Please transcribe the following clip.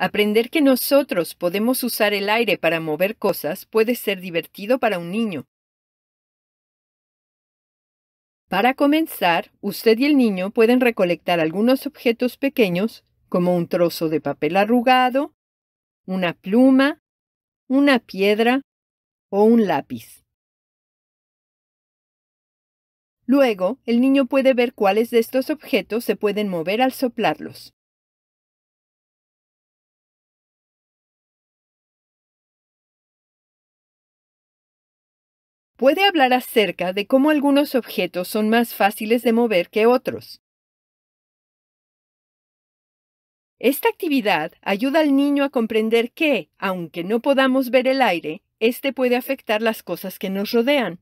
Aprender que nosotros podemos usar el aire para mover cosas puede ser divertido para un niño. Para comenzar, usted y el niño pueden recolectar algunos objetos pequeños, como un trozo de papel arrugado, una pluma, una piedra o un lápiz. Luego, el niño puede ver cuáles de estos objetos se pueden mover al soplarlos. puede hablar acerca de cómo algunos objetos son más fáciles de mover que otros. Esta actividad ayuda al niño a comprender que, aunque no podamos ver el aire, éste puede afectar las cosas que nos rodean.